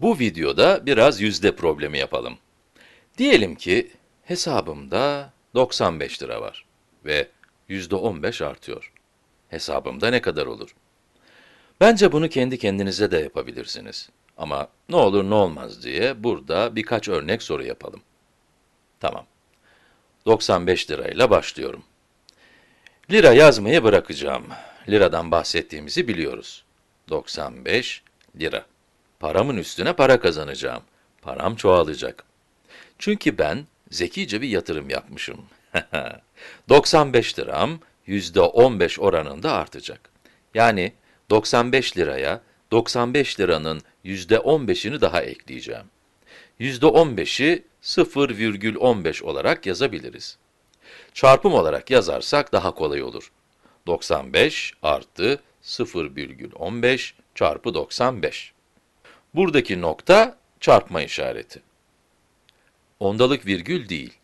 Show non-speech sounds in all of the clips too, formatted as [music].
Bu videoda biraz yüzde problemi yapalım. Diyelim ki hesabımda 95 lira var ve yüzde %15 artıyor. Hesabımda ne kadar olur? Bence bunu kendi kendinize de yapabilirsiniz. Ama ne olur ne olmaz diye burada birkaç örnek soru yapalım. Tamam. 95 lirayla başlıyorum. Lira yazmayı bırakacağım. Liradan bahsettiğimizi biliyoruz. 95 lira. Paramın üstüne para kazanacağım. Param çoğalacak. Çünkü ben zekice bir yatırım yapmışım. 95 [laughs] liram %15 oranında artacak. Yani 95 liraya 95 liranın %15'ini daha ekleyeceğim. %15'i 0,15 olarak yazabiliriz. Çarpım olarak yazarsak daha kolay olur. 95 artı 0,15 çarpı 95. Buradaki nokta çarpma işareti. Ondalık virgül değil.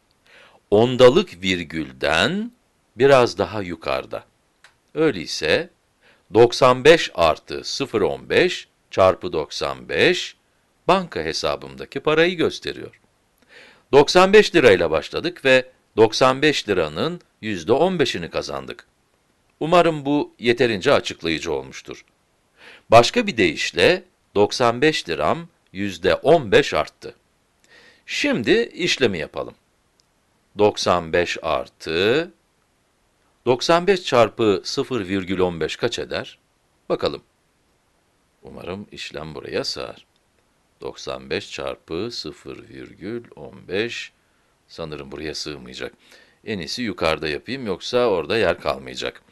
Ondalık virgülden biraz daha yukarıda. Öyleyse 95 artı 0.15 çarpı 95 banka hesabımdaki parayı gösteriyor. 95 lirayla başladık ve 95 liranın %15'ini kazandık. Umarım bu yeterince açıklayıcı olmuştur. Başka bir deyişle 95 liram %15 arttı. Şimdi işlemi yapalım. 95 artı 95 çarpı 0,15 kaç eder? Bakalım. Umarım işlem buraya sığar. 95 çarpı 0,15 sanırım buraya sığmayacak. En iyisi yukarıda yapayım yoksa orada yer kalmayacak.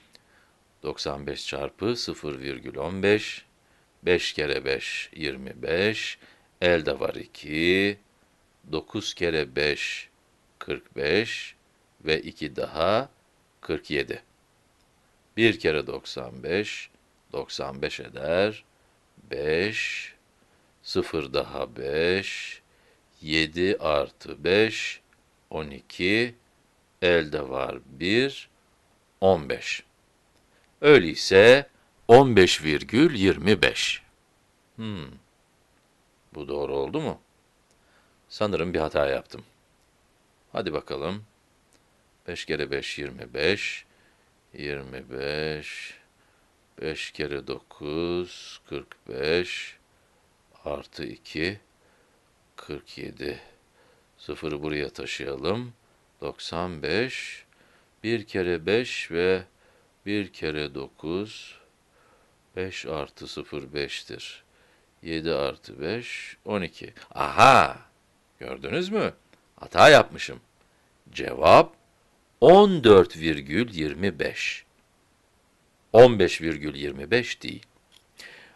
95 çarpı 0,15 5 kere 5 25, elde var 2, 9 kere 5 45 ve 2 daha 47. 1 kere 95 95 eder. 5 0 daha 5 7 artı 5 12 elde var 1 15. Öyleyse 15,25. Hmm. Bu doğru oldu mu? Sanırım bir hata yaptım. Hadi bakalım. 5 kere 5 25. 25 5 kere 9 45 artı 2 47. Sıfırı buraya taşıyalım. 95 1 kere 5 ve 1 kere 9 5 artı 0 5'tir. 7 artı 5 12. Aha! Gördünüz mü? Hata yapmışım. Cevap 14,25. 15,25 değil.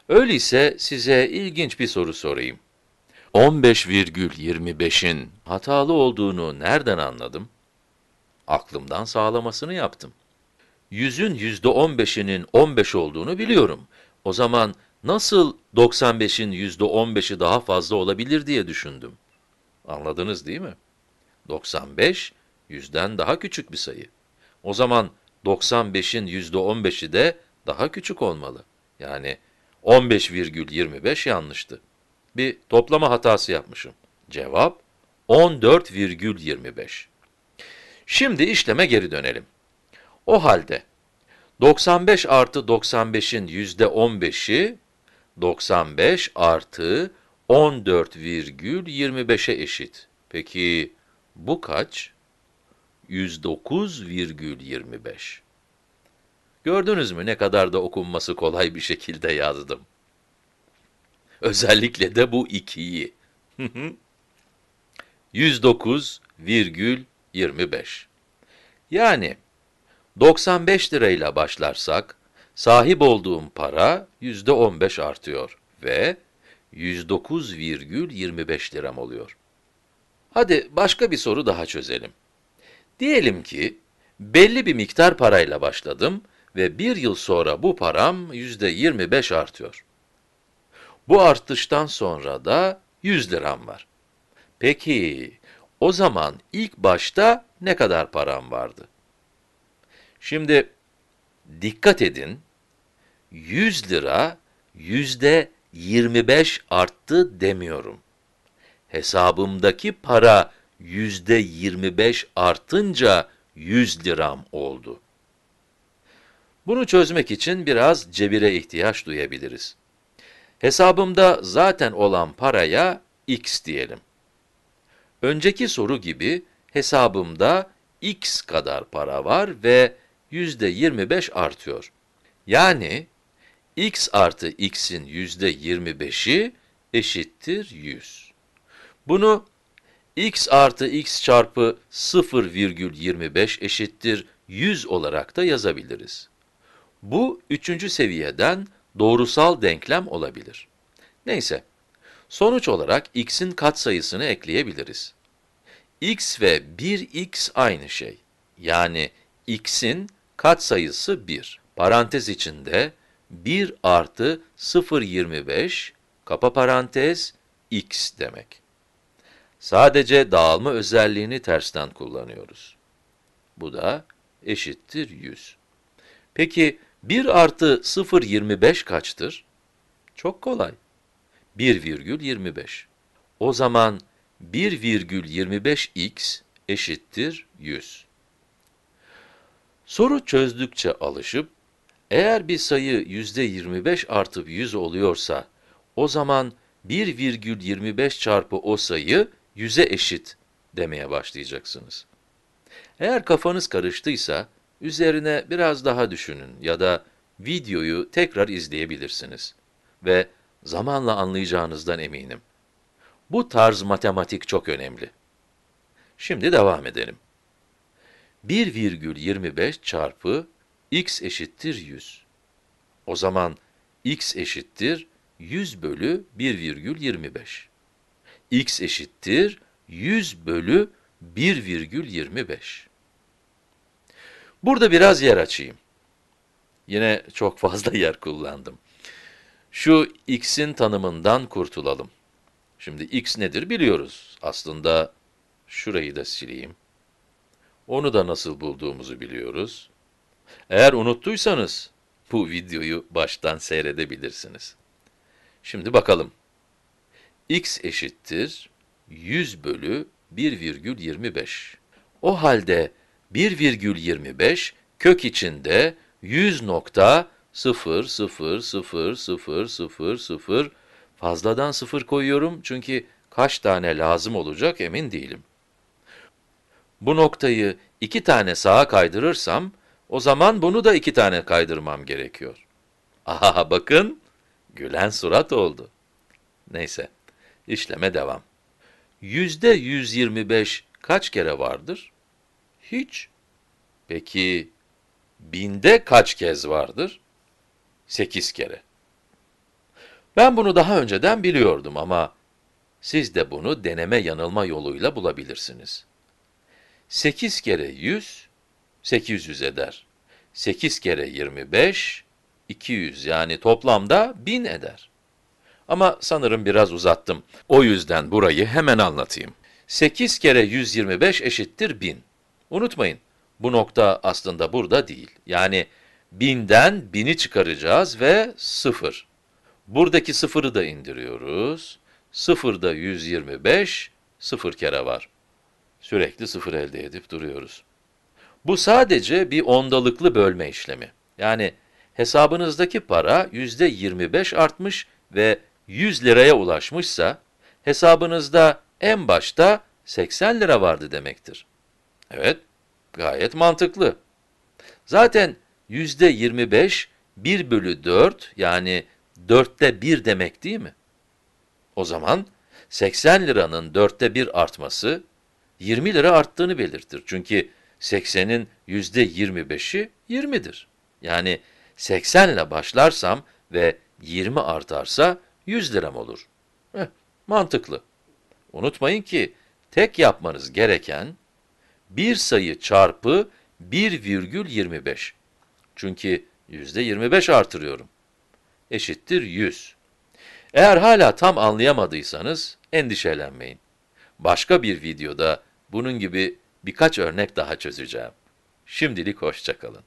Öyleyse size ilginç bir soru sorayım. 15,25'in hatalı olduğunu nereden anladım? Aklımdan sağlamasını yaptım yüzün yüzde on beşinin on beş olduğunu biliyorum. O zaman nasıl doksan beşin yüzde on beşi daha fazla olabilir diye düşündüm. Anladınız değil mi? Doksan beş yüzden daha küçük bir sayı. O zaman doksan beşin yüzde on beşi de daha küçük olmalı. Yani on beş virgül yirmi beş yanlıştı. Bir toplama hatası yapmışım. Cevap on dört virgül yirmi beş. Şimdi işleme geri dönelim. O halde 95 artı 95'in yüzde 15'i 95 artı 14,25'e eşit. Peki bu kaç? 109,25. Gördünüz mü ne kadar da okunması kolay bir şekilde yazdım. Özellikle de bu ikiyi. 109,25. [laughs] Yani 95 lirayla başlarsak, sahip olduğum para yüzde %15 artıyor ve 109,25 liram oluyor. Hadi başka bir soru daha çözelim. Diyelim ki, belli bir miktar parayla başladım ve bir yıl sonra bu param yüzde %25 artıyor. Bu artıştan sonra da 100 liram var. Peki, o zaman ilk başta ne kadar param vardı? Şimdi dikkat edin, 100 lira yüzde 25 arttı demiyorum. Hesabımdaki para yüzde 25 artınca 100 liram oldu. Bunu çözmek için biraz cebire ihtiyaç duyabiliriz. Hesabımda zaten olan paraya x diyelim. Önceki soru gibi hesabımda x kadar para var ve %25 artıyor. Yani x artı x'in %25'i eşittir 100. Bunu x artı x çarpı 0,25 eşittir 100 olarak da yazabiliriz. Bu üçüncü seviyeden doğrusal denklem olabilir. Neyse, sonuç olarak x'in katsayısını ekleyebiliriz. x ve 1x aynı şey. Yani x'in Kat sayısı 1. Parantez içinde 1 artı 0,25 kapa parantez x demek. Sadece dağılma özelliğini tersten kullanıyoruz. Bu da eşittir 100. Peki 1 artı 0,25 kaçtır? Çok kolay. 1,25. O zaman 1,25x eşittir 100. Soru çözdükçe alışıp, eğer bir sayı %25 artıp 100 oluyorsa, o zaman 1,25 çarpı o sayı 100'e eşit demeye başlayacaksınız. Eğer kafanız karıştıysa, üzerine biraz daha düşünün ya da videoyu tekrar izleyebilirsiniz. Ve zamanla anlayacağınızdan eminim. Bu tarz matematik çok önemli. Şimdi devam edelim. 1,25 çarpı x eşittir 100. O zaman x eşittir 100 bölü 1,25. x eşittir 100 bölü 1,25. Burada biraz yer açayım. Yine çok fazla [laughs] yer kullandım. Şu x'in tanımından kurtulalım. Şimdi x nedir biliyoruz. Aslında şurayı da sileyim. Onu da nasıl bulduğumuzu biliyoruz. Eğer unuttuysanız bu videoyu baştan seyredebilirsiniz. Şimdi bakalım. x eşittir 100 bölü 1,25. O halde 1,25 kök içinde 100.0000000 fazladan 0 koyuyorum çünkü kaç tane lazım olacak emin değilim bu noktayı iki tane sağa kaydırırsam, o zaman bunu da iki tane kaydırmam gerekiyor. Aha bakın, gülen surat oldu. Neyse, işleme devam. Yüzde 125 kaç kere vardır? Hiç. Peki, binde kaç kez vardır? Sekiz kere. Ben bunu daha önceden biliyordum ama siz de bunu deneme yanılma yoluyla bulabilirsiniz. 8 kere 100, 800 eder. 8 kere 25, 200 yani toplamda 1000 eder. Ama sanırım biraz uzattım. O yüzden burayı hemen anlatayım. 8 kere 125 eşittir 1000. Unutmayın, bu nokta aslında burada değil. Yani 1000'den 1000'i çıkaracağız ve 0. Buradaki 0'ı da indiriyoruz. 0'da 125, 0 kere var. Sürekli sıfır elde edip duruyoruz. Bu sadece bir ondalıklı bölme işlemi. Yani hesabınızdaki para yüzde %25 artmış ve 100 liraya ulaşmışsa, hesabınızda en başta 80 lira vardı demektir. Evet, gayet mantıklı. Zaten yüzde %25 1 bölü 4 yani 4'te 1 demek değil mi? O zaman 80 liranın 4'te 1 artması 20 lira arttığını belirtir. Çünkü 80'in %25'i 20'dir. Yani 80 ile başlarsam ve 20 artarsa 100 liram olur. Heh, mantıklı. Unutmayın ki tek yapmanız gereken bir sayı çarpı 1,25. Çünkü %25 artırıyorum. Eşittir 100. Eğer hala tam anlayamadıysanız endişelenmeyin. Başka bir videoda bunun gibi birkaç örnek daha çözeceğim. Şimdilik hoşçakalın.